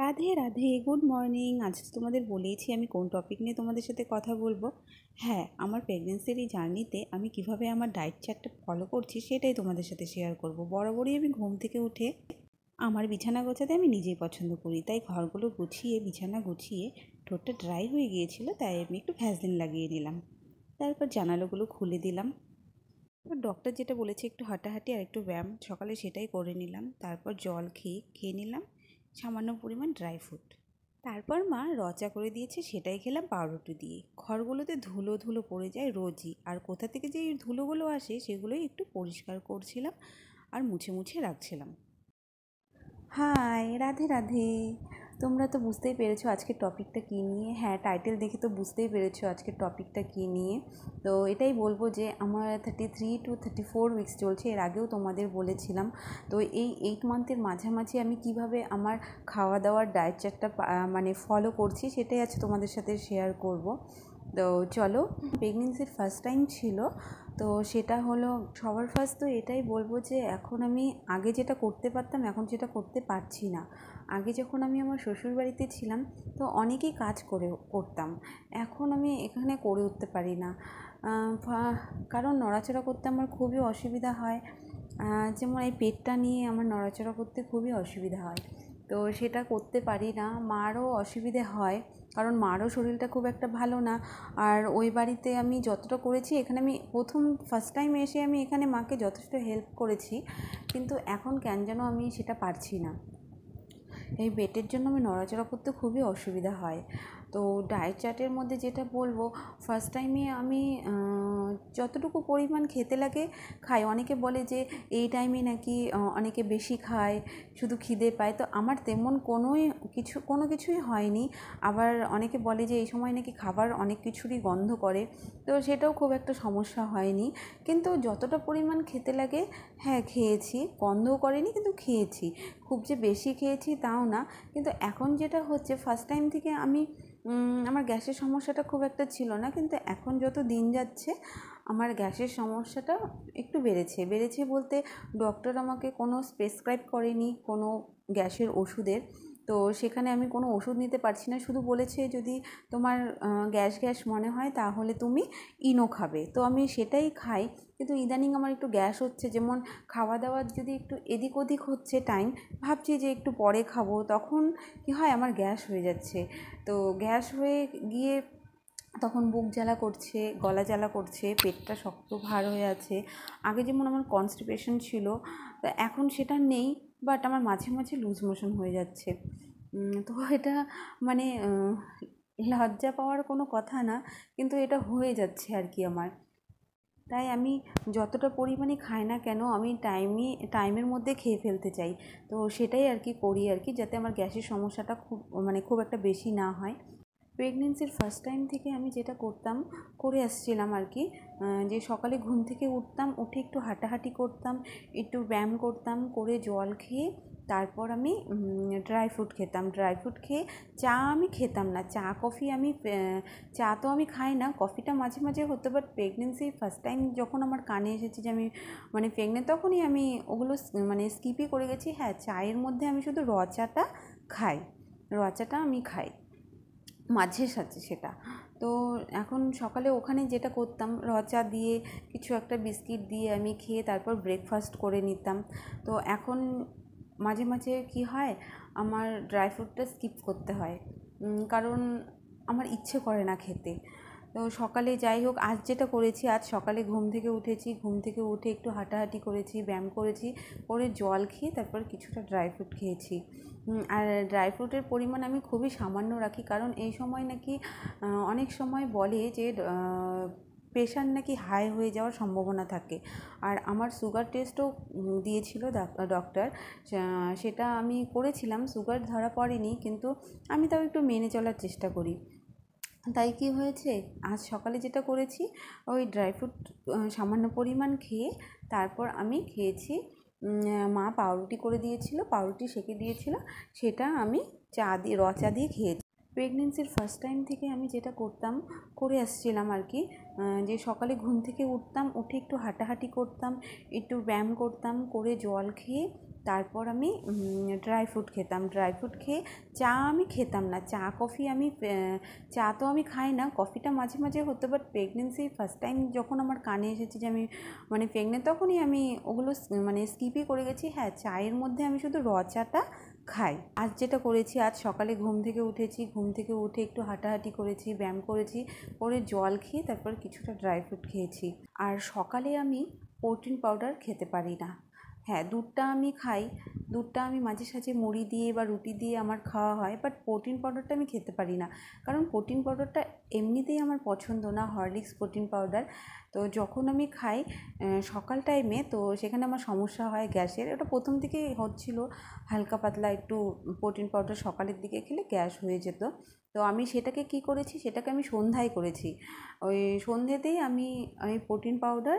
Radhe Radhe good morning আজ তোমাদের বলেইছি আমি কোন টপিক নিয়ে তোমাদের সাথে কথা বলবো হ্যাঁ আমার প্রেগনেন্সির এই জার্নিতে আমি কিভাবে আমার ডায়েট চার্টটা ফলো করছি সেটাই তোমাদের সাথে শেয়ার করব বরাবরই আমি ঘুম থেকে উঠে আমার বিছানা গোছাতে আমি নিজেই পছন্দ করি তাই ঘরগুলো গুছিয়ে বিছানা গুছিয়ে ঠোঁটটা ড্রাই হয়ে গিয়েছিল তাই আমি একটু ভ্যাসলিন লাগিয়ে নিলাম তারপর জানালাগুলো খুলে দিলাম ডক্টর যেটা বলেছে একটু হাঁটাহাঁটি আর একটু ব্যায়াম সকালে সেটাই করে নিলাম তারপর জল খেয়ে খেয়ে নিলাম সামান্য পরিমাণ ড্রাই ফ্রুট তারপর মা রচা করে দিয়েছে সেটাই খেলাম পাউরুটি দিয়ে ঘরগুলোতে ধুলো ধুলো পড়ে যায় রোজই আর কোথা থেকে যে ধুলোগুলো আসে সেগুলোই একটু পরিষ্কার করছিলাম আর মুছে মুছে রাখছিলাম হাই রাধে রাধে তোমরা তো বুঝতেই পেরেছো আজকের টপিকটা কী নিয়ে হ্যাঁ টাইটেল দেখে তো বুঝতেই পেরেছো আজকের টপিকটা কী নিয়ে তো এটাই বলবো যে আমার thirty three to thirty four weeks চলছে এর আগেও তোমাদের বলেছিলাম তো এই এইট মান্থের মাঝামাঝি আমি কিভাবে আমার খাওয়া দাওয়ার ডায়েট চার্টটা মানে ফলো করছি সেটাই আজ তোমাদের সাথে শেয়ার করব তো চলো প্রেগনেন্সির ফার্স্ট টাইম ছিল তো সেটা হলো সবার ফার্স্ট তো এটাই বলবো যে এখন আমি আগে যেটা করতে পারতাম এখন সেটা করতে পারছি না আগে যখন আমি আমার শ্বশুরবাড়িতে ছিলাম তো অনেকই কাজ করে করতাম এখন আমি এখানে করে উঠতে পারি না কারণ নড়াচড়া করতে আমার খুবই অসুবিধা হয় যেমন এই পেটটা নিয়ে আমার নড়াচড়া করতে খুবই অসুবিধা হয় তো সেটা করতে পারি না মারও অসুবিধে হয় কারণ মারও শরীরটা খুব একটা ভালো না আর ওই বাড়িতে আমি যতটা করেছি এখানে আমি প্রথম ফার্স্ট টাইম এসে আমি এখানে মাকে যথেষ্ট হেল্প করেছি কিন্তু এখন কেন যেন আমি সেটা পারছি না এই বেটের জন্য আমি নড়াচড়া করতে খুবই অসুবিধা হয় তো ডায়েট চার্টের মধ্যে যেটা বলবো ফার্স্ট টাইমে আমি যতটুকু পরিমাণ খেতে লাগে খাই অনেকে বলে যে এই টাইমে নাকি অনেকে বেশি খায় শুধু খিদে পায় তো আমার তেমন কোনোই কিছু কোনো কিছুই হয়নি আবার অনেকে বলে যে এই সময় নাকি খাবার অনেক কিছুরই গন্ধ করে তো সেটাও খুব একটা সমস্যা হয়নি কিন্তু যতটা পরিমাণ খেতে লাগে হ্যাঁ খেয়েছি গন্ধও করেনি কিন্তু খেয়েছি খুব যে বেশি খেয়েছি তাও না কিন্তু এখন যেটা হচ্ছে ফার্স্ট টাইম থেকে আমি আমার গ্যাসের সমস্যাটা খুব একটা ছিল না কিন্তু এখন যত দিন যাচ্ছে আমার গ্যাসের সমস্যাটা একটু বেড়েছে বেড়েছে বলতে ডক্টর আমাকে কোনো প্রেসক্রাইব করেনি কোনো গ্যাসের ওষুধের তো সেখানে আমি কোনো ওষুধ নিতে পারছি না শুধু বলেছে যদি তোমার গ্যাস গ্যাস মনে হয় তাহলে তুমি ইনো খাবে তো আমি সেটাই খাই কিন্তু ইদানিং আমার একটু গ্যাস হচ্ছে যেমন খাওয়া দাওয়ার যদি একটু এদিক ওদিক হচ্ছে টাইম ভাবছি যে একটু পরে খাবো তখন কি হয় আমার গ্যাস হয়ে যাচ্ছে তো গ্যাস হয়ে গিয়ে তখন বুক জ্বালা করছে গলা জ্বালা করছে পেটটা শক্ত ভার হয়ে আছে আগে যেমন আমার কনস্টিপেশন ছিল তো এখন সেটা নেই বাট আমার মাঝে মাঝে লুজ মোশন হয়ে যাচ্ছে তো এটা মানে লজ্জা পাওয়ার কোনো কথা না কিন্তু এটা হয়ে যাচ্ছে আর কি আমার তাই আমি যতটা পরিমাণে খাই না কেন আমি টাইমই টাইমের মধ্যে খেয়ে ফেলতে চাই তো সেটাই আর কি করি আর কি যাতে আমার গ্যাসের সমস্যাটা খুব মানে খুব একটা বেশি না হয় প্রেগনেন্সির ফার্স্ট টাইম থেকে আমি যেটা করতাম করে আসছিলাম আর কি যে সকালে ঘুম থেকে উঠতাম উঠে একটু হাঁটাহাঁটি করতাম একটু ব্যায়াম করতাম করে জল খেয়ে তারপর আমি ড্রাই ফ্রুট খেতাম ড্রাই ফ্রুট খেয়ে চা আমি খেতাম না চা কফি আমি চা তো আমি খাই না কফিটা মাঝে মাঝে হতো বাট প্রেগনেন্সি ফার্স্ট টাইম যখন আমার কানে এসেছে যে আমি মানে প্রেগনেন্ট তখনই আমি ওগুলো মানে স্কিপই করে গেছি হ্যাঁ চায়ের মধ্যে আমি শুধু র চাটা খাই র চাটা আমি খাই মাঝে সাথে সেটা তো এখন সকালে ওখানে যেটা করতাম রচা দিয়ে কিছু একটা বিস্কিট দিয়ে আমি খেয়ে তারপর ব্রেকফাস্ট করে নিতাম তো এখন মাঝে মাঝে কি হয় আমার ড্রাই ফ্রুটটা স্কিপ করতে হয় কারণ আমার ইচ্ছে করে না খেতে তো সকালে যাই হোক আজ যেটা করেছি আজ সকালে ঘুম থেকে উঠেছি ঘুম থেকে উঠে একটু হাঁটাহাঁটি করেছি ব্যায়াম করেছি করে জল খেয়ে তারপর কিছুটা ড্রাই ফ্রুট খেয়েছি আর ড্রাই ফ্রুটের পরিমাণ আমি খুবই সামান্য রাখি কারণ এই সময় নাকি অনেক সময় বলে যে প্রেশার নাকি হাই হয়ে যাওয়ার সম্ভাবনা থাকে আর আমার সুগার টেস্টও দিয়েছিল ডক্টর সেটা আমি করেছিলাম সুগার ধরা পড়েনি কিন্তু আমি তাও একটু মেনে চলার চেষ্টা করি তাই কি হয়েছে আজ সকালে যেটা করেছি ওই ড্রাই ফ্রুট সামান্য পরিমাণ খেয়ে তারপর আমি খেয়েছি মা পাউরুটি করে দিয়েছিল পাউরুটি সেঁকে দিয়েছিল সেটা আমি চা দিয়ে র চা দিয়ে খেয়েছি প্রেগনেন্সির ফার্স্ট টাইম থেকে আমি যেটা করতাম করে আসছিলাম আর কি যে সকালে ঘুম থেকে উঠতাম উঠে একটু হাঁটাহাঁটি করতাম একটু ব্যায়াম করতাম করে জল খেয়ে তারপর আমি ড্রাই ফ্রুট খেতাম ড্রাই ফ্রুট খেয়ে চা আমি খেতাম না চা কফি আমি চা তো আমি খাই না কফিটা মাঝে মাঝে হতো বাট প্রেগনেন্সি ফার্স্ট টাইম যখন আমার কানে এসেছে যে আমি মানে প্রেগনেন্ট তখনই আমি ওগুলো মানে স্কিপই করে গেছি হ্যাঁ চায়ের মধ্যে আমি শুধু র চাটা খাই আজ যেটা করেছি আজ সকালে ঘুম থেকে উঠেছি ঘুম থেকে উঠে একটু হাঁটাহাঁটি করেছি ব্যায়াম করেছি করে জল খেয়ে তারপর কিছুটা ড্রাই ফ্রুট খেয়েছি আর সকালে আমি প্রোটিন পাউডার খেতে পারি না হ্যাঁ দুধটা আমি খাই দুধটা আমি মাঝে সাঝে মুড়ি দিয়ে বা রুটি দিয়ে আমার খাওয়া হয় বাট প্রোটিন পাউডারটা আমি খেতে পারি না কারণ প্রোটিন পাউডারটা এমনিতেই আমার পছন্দ না হরলিক্স প্রোটিন পাউডার তো যখন আমি খাই সকাল টাইমে তো সেখানে আমার সমস্যা হয় গ্যাসের ওটা প্রথম দিকে হচ্ছিল হালকা পাতলা একটু প্রোটিন পাউডার সকালের দিকে খেলে গ্যাস হয়ে যেত তো আমি সেটাকে কি করেছি সেটাকে আমি সন্ধ্যায় করেছি ওই সন্ধ্যেতেই আমি আমি প্রোটিন পাউডার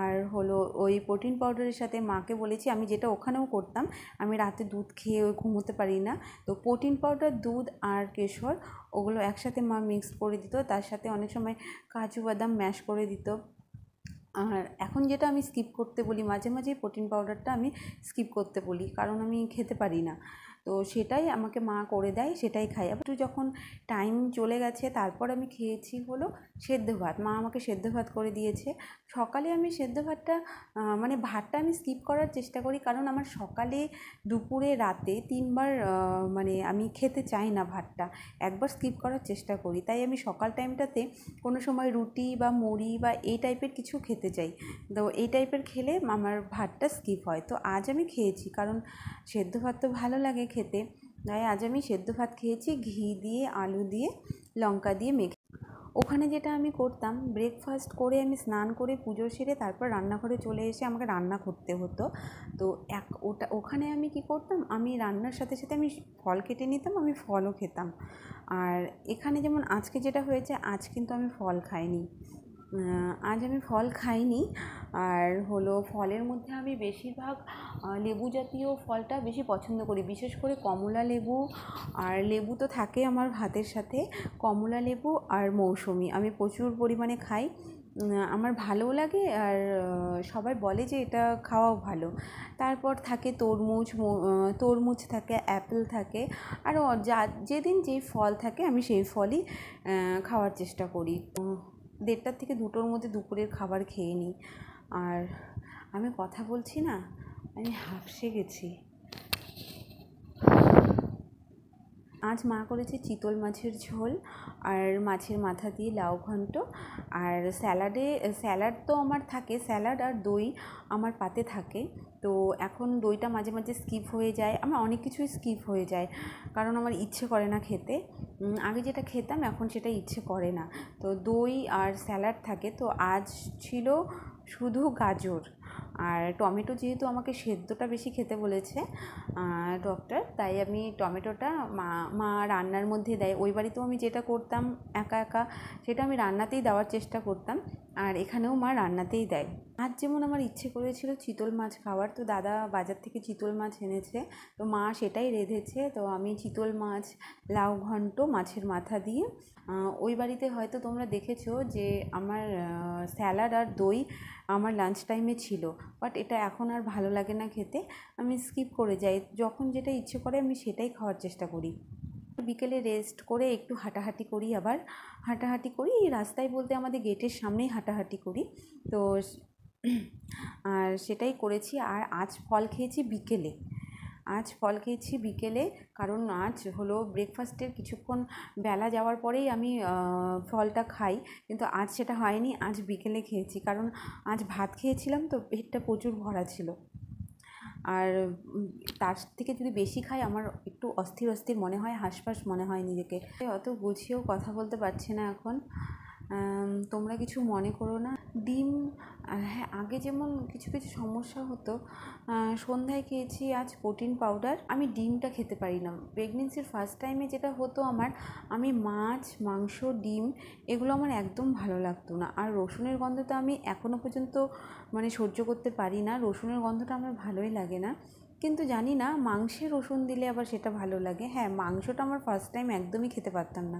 আর হলো ওই প্রোটিন পাউডারের সাথে মাকে বলেছি আমি যেটা ওখানেও করতাম আমি রাতে দুধ খেয়ে ওই ঘুমোতে পারি না তো প্রোটিন পাউডার দুধ আর কেশর ওগুলো একসাথে মা মিক্স করে দিত তার সাথে অনেক সময় কাজু বাদাম ম্যাশ করে দিত আর এখন যেটা আমি স্কিপ করতে বলি মাঝে মাঝে প্রোটিন পাউডারটা আমি স্কিপ করতে বলি কারণ আমি খেতে পারি না তো সেটাই আমাকে মা করে দেয় সেটাই খাই একটু যখন টাইম চলে গেছে তারপর আমি খেয়েছি হলো সেদ্ধ ভাত মা আমাকে সেদ্ধ ভাত করে দিয়েছে সকালে আমি সেদ্ধ ভাতটা মানে ভাতটা আমি স্কিপ করার চেষ্টা করি কারণ আমার সকালে দুপুরে রাতে তিনবার মানে আমি খেতে চাই না ভাতটা একবার স্কিপ করার চেষ্টা করি তাই আমি সকাল টাইমটাতে কোনো সময় রুটি বা মুড়ি বা এই টাইপের কিছু খেতে চাই তো এই টাইপের খেলে আমার ভাতটা স্কিপ হয় তো আজ আমি খেয়েছি কারণ সেদ্ধ ভাত তো ভালো লাগে খেতে তাই আজ আমি সেদ্ধ ভাত খেয়েছি ঘি দিয়ে আলু দিয়ে লঙ্কা দিয়ে মেখে ওখানে যেটা আমি করতাম ব্রেকফাস্ট করে আমি স্নান করে পুজো সেরে তারপর রান্নাঘরে চলে এসে আমাকে রান্না করতে হতো তো এক ওটা ওখানে আমি কি করতাম আমি রান্নার সাথে সাথে আমি ফল কেটে নিতাম আমি ফলও খেতাম আর এখানে যেমন আজকে যেটা হয়েছে আজ কিন্তু আমি ফল খাইনি আজ আমি ফল খাইনি আর হলো ফলের মধ্যে আমি বেশিরভাগ লেবু জাতীয় ফলটা বেশি পছন্দ করি বিশেষ করে কমলা লেবু আর লেবু তো থাকে আমার ভাতের সাথে কমলা লেবু আর মৌসুমি আমি প্রচুর পরিমাণে খাই আমার ভালোও লাগে আর সবাই বলে যে এটা খাওয়াও ভালো তারপর থাকে তরমুজ তরমুজ থাকে অ্যাপেল থাকে আর যা যেদিন যেই ফল থাকে আমি সেই ফলই খাওয়ার চেষ্টা করি দেড়টার থেকে দুটোর মধ্যে দুপুরের খাবার খেয়ে নিই আর আমি কথা বলছি না আমি হাঁফসে গেছি আজ মা করেছে চিতল মাছের ঝোল আর মাছের মাথা দিয়ে লাউ ঘন্ট আর স্যালাডে স্যালাড তো আমার থাকে স্যালাড আর দই আমার পাতে থাকে তো এখন দইটা মাঝে মাঝে স্কিপ হয়ে যায় আমার অনেক কিছুই স্কিপ হয়ে যায় কারণ আমার ইচ্ছে করে না খেতে আগে যেটা খেতাম এখন সেটা ইচ্ছে করে না তো দই আর স্যালাড থাকে তো আজ ছিল শুধু গাজর আর টমেটো যেহেতু আমাকে সেদ্ধটা বেশি খেতে বলেছে ডক্টর তাই আমি টমেটোটা মা মা রান্নার মধ্যে দেয় ওই বাড়িতেও আমি যেটা করতাম একা একা সেটা আমি রান্নাতেই দেওয়ার চেষ্টা করতাম আর এখানেও মা রান্নাতেই দেয় আজ যেমন আমার ইচ্ছে করেছিল চিতল মাছ খাওয়ার তো দাদা বাজার থেকে চিতল মাছ এনেছে তো মা সেটাই রেঁধেছে তো আমি চিতল মাছ লাউ ঘন্ট মাছের মাথা দিয়ে ওই বাড়িতে হয়তো তোমরা দেখেছো যে আমার স্যালাড আর দই আমার লাঞ্চ টাইমে ছিল বাট এটা এখন আর ভালো লাগে না খেতে আমি স্কিপ করে যাই যখন যেটা ইচ্ছে করে আমি সেটাই খাওয়ার চেষ্টা করি বিকেলে রেস্ট করে একটু হাঁটাহাঁটি করি আবার হাঁটাহাঁটি করি রাস্তায় বলতে আমাদের গেটের সামনেই হাঁটাহাঁটি করি তো আর সেটাই করেছি আর আজ ফল খেয়েছি বিকেলে আজ ফল খেয়েছি বিকেলে কারণ আজ হলো ব্রেকফাস্টের কিছুক্ষণ বেলা যাওয়ার পরেই আমি ফলটা খাই কিন্তু আজ সেটা হয়নি আজ বিকেলে খেয়েছি কারণ আজ ভাত খেয়েছিলাম তো পেটটা প্রচুর ভরা ছিল আর তার থেকে যদি বেশি খাই আমার একটু অস্থির অস্থির মনে হয় হাঁসফাঁস মনে হয় নিজেকে অত গুছিয়েও কথা বলতে পারছি না এখন তোমরা কিছু মনে করো না ডিম হ্যাঁ আগে যেমন কিছু কিছু সমস্যা হতো সন্ধ্যায় খেয়েছি আজ প্রোটিন পাউডার আমি ডিমটা খেতে পারি না প্রেগনেন্সির ফার্স্ট টাইমে যেটা হতো আমার আমি মাছ মাংস ডিম এগুলো আমার একদম ভালো লাগতো না আর রসুনের গন্ধ তো আমি এখনও পর্যন্ত মানে সহ্য করতে পারি না রসুনের গন্ধটা আমার ভালোই লাগে না কিন্তু জানি না মাংসে রসুন দিলে আবার সেটা ভালো লাগে হ্যাঁ মাংসটা আমার ফার্স্ট টাইম একদমই খেতে পারতাম না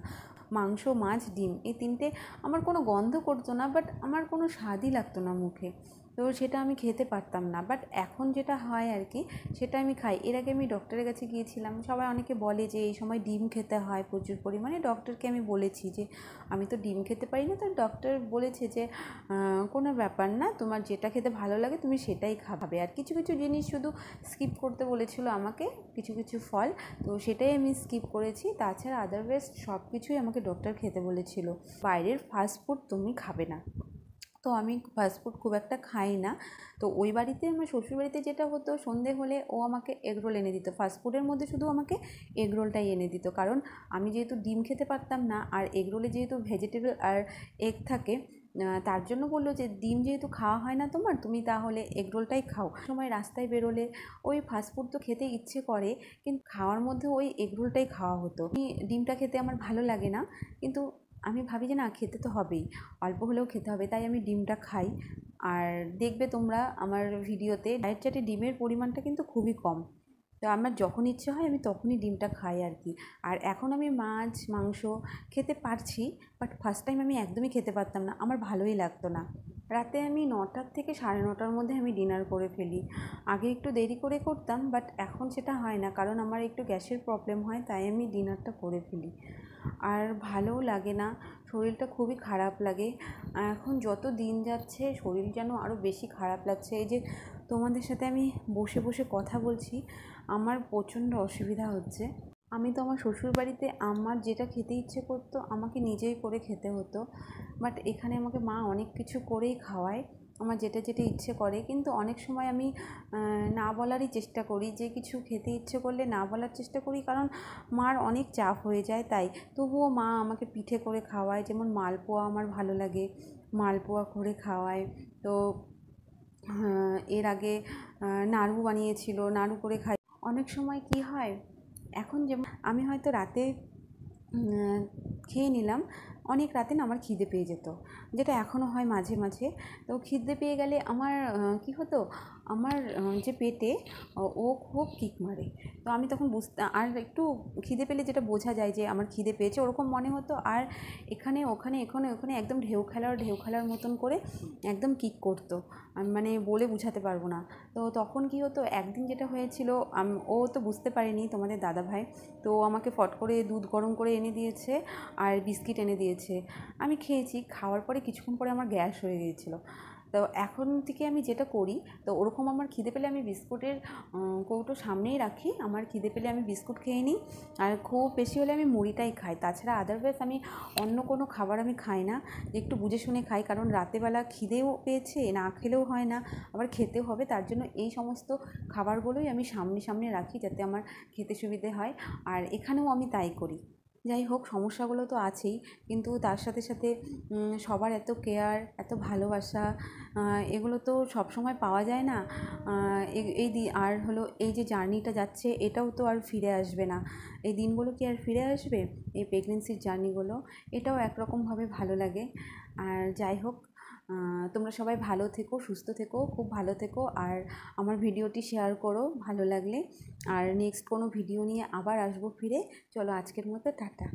মাংস মাছ ডিম এই তিনটে আমার কোনো গন্ধ করতো না বাট আমার কোনো স্বাদই লাগতো না মুখে তো সেটা আমি খেতে পারতাম না বাট এখন যেটা হয় আর কি সেটা আমি খাই এর আগে আমি ডক্টরের কাছে গিয়েছিলাম সবাই অনেকে বলে যে এই সময় ডিম খেতে হয় প্রচুর পরিমাণে ডক্টরকে আমি বলেছি যে আমি তো ডিম খেতে পারি না তো ডক্টর বলেছে যে কোনো ব্যাপার না তোমার যেটা খেতে ভালো লাগে তুমি সেটাই খাবে আর কিছু কিছু জিনিস শুধু স্কিপ করতে বলেছিল আমাকে কিছু কিছু ফল তো সেটাই আমি স্কিপ করেছি তাছাড়া আদারওয়াইজ সব কিছুই আমাকে ডক্টর খেতে বলেছিল বাইরের ফাস্ট ফুড তুমি খাবে না তো আমি ফাস্টফুড খুব একটা খাই না তো ওই বাড়িতে আমার শ্বশুরবাড়িতে যেটা হতো সন্ধে হলে ও আমাকে এগরোল এনে দিত ফাস্টফুডের মধ্যে শুধু আমাকে এগরোলটাই এনে দিত কারণ আমি যেহেতু ডিম খেতে পারতাম না আর এগরোলে যেহেতু ভেজিটেবল আর এগ থাকে তার জন্য বললো যে ডিম যেহেতু খাওয়া হয় না তোমার তুমি তাহলে এগরোলটাই খাও সময় রাস্তায় বেরোলে ওই ফাস্টফুড তো খেতে ইচ্ছে করে কিন্তু খাওয়ার মধ্যে ওই এগরোলটাই খাওয়া হতো ডিমটা খেতে আমার ভালো লাগে না কিন্তু আমি ভাবি যে না খেতে তো হবেই অল্প হলেও খেতে হবে তাই আমি ডিমটা খাই আর দেখবে তোমরা আমার ভিডিওতে ডায়েট চাটে ডিমের পরিমাণটা কিন্তু খুবই কম তো আমার যখন ইচ্ছে হয় আমি তখনই ডিমটা খাই আর কি আর এখন আমি মাছ মাংস খেতে পারছি বাট ফার্স্ট টাইম আমি একদমই খেতে পারতাম না আমার ভালোই লাগতো না রাতে আমি নটার থেকে সাড়ে নটার মধ্যে আমি ডিনার করে ফেলি আগে একটু দেরি করে করতাম বাট এখন সেটা হয় না কারণ আমার একটু গ্যাসের প্রবলেম হয় তাই আমি ডিনারটা করে ফেলি আর ভালোও লাগে না শরীরটা খুবই খারাপ লাগে এখন যত দিন যাচ্ছে শরীর যেন আরও বেশি খারাপ লাগছে এই যে তোমাদের সাথে আমি বসে বসে কথা বলছি আমার প্রচণ্ড অসুবিধা হচ্ছে আমি তো আমার শ্বশুরবাড়িতে আমার যেটা খেতে ইচ্ছে করতো আমাকে নিজেই করে খেতে হতো বাট এখানে আমাকে মা অনেক কিছু করেই খাওয়ায় আমার যেটা যেটা ইচ্ছে করে কিন্তু অনেক সময় আমি না বলারই চেষ্টা করি যে কিছু খেতে ইচ্ছে করলে না বলার চেষ্টা করি কারণ মার অনেক চাপ হয়ে যায় তাই তবুও মা আমাকে পিঠে করে খাওয়ায় যেমন মালপোয়া আমার ভালো লাগে মালপোয়া করে খাওয়ায় তো এর আগে নাড়ু বানিয়েছিল নাড়ু করে খাই অনেক সময় কি হয় এখন যেমন আমি হয়তো রাতে খেয়ে নিলাম অনেক রাতে না আমার খিদে পেয়ে যেত যেটা এখনও হয় মাঝে মাঝে তো খিদে পেয়ে গেলে আমার কী হতো আমার যে পেটে ও খুব কিক মারে তো আমি তখন বুঝতে আর একটু খিদে পেলে যেটা বোঝা যায় যে আমার খিদে পেয়েছে ওরকম মনে হতো আর এখানে ওখানে এখানে ওখানে একদম ঢেউ খেলার ঢেউ খেলার মতন করে একদম কিক করতো আমি মানে বলে বুঝাতে পারবো না তো তখন কি হতো একদিন যেটা হয়েছিল ও তো বুঝতে পারেনি তোমাদের দাদা ভাই তো আমাকে ফট করে দুধ গরম করে এনে দিয়েছে আর বিস্কিট এনে দিয়েছে আমি খেয়েছি খাওয়ার পরে কিছুক্ষণ পরে আমার গ্যাস হয়ে গিয়েছিলো তো এখন থেকে আমি যেটা করি তো ওরকম আমার খিদে পেলে আমি বিস্কুটের কৌটো সামনেই রাখি আমার খিদে পেলে আমি বিস্কুট খেয়ে নিই আর খুব বেশি হলে আমি মুড়িটাই খাই তাছাড়া আদারওয়াইজ আমি অন্য কোনো খাবার আমি খাই না একটু বুঝে শুনে খাই কারণ রাতেবেলা খিদেও পেয়েছে না খেলেও হয় না আবার খেতেও হবে তার জন্য এই সমস্ত খাবারগুলোই আমি সামনে সামনে রাখি যাতে আমার খেতে সুবিধে হয় আর এখানেও আমি তাই করি যাই হোক সমস্যাগুলো তো আছেই কিন্তু তার সাথে সাথে সবার এত কেয়ার এত ভালোবাসা এগুলো তো সব সময় পাওয়া যায় না এই আর হলো এই যে জার্নিটা যাচ্ছে এটাও তো আর ফিরে আসবে না এই দিনগুলো কি আর ফিরে আসবে এই প্রেগনেন্সির জার্নিগুলো এটাও একরকমভাবে ভালো লাগে আর যাই হোক তোমরা সবাই ভালো থেকো সুস্থ থেকো খুব ভালো থেকো আর আমার ভিডিওটি শেয়ার করো ভালো লাগলে আর নেক্সট কোনো ভিডিও নিয়ে আবার আসবো ফিরে চলো আজকের মতো টাটা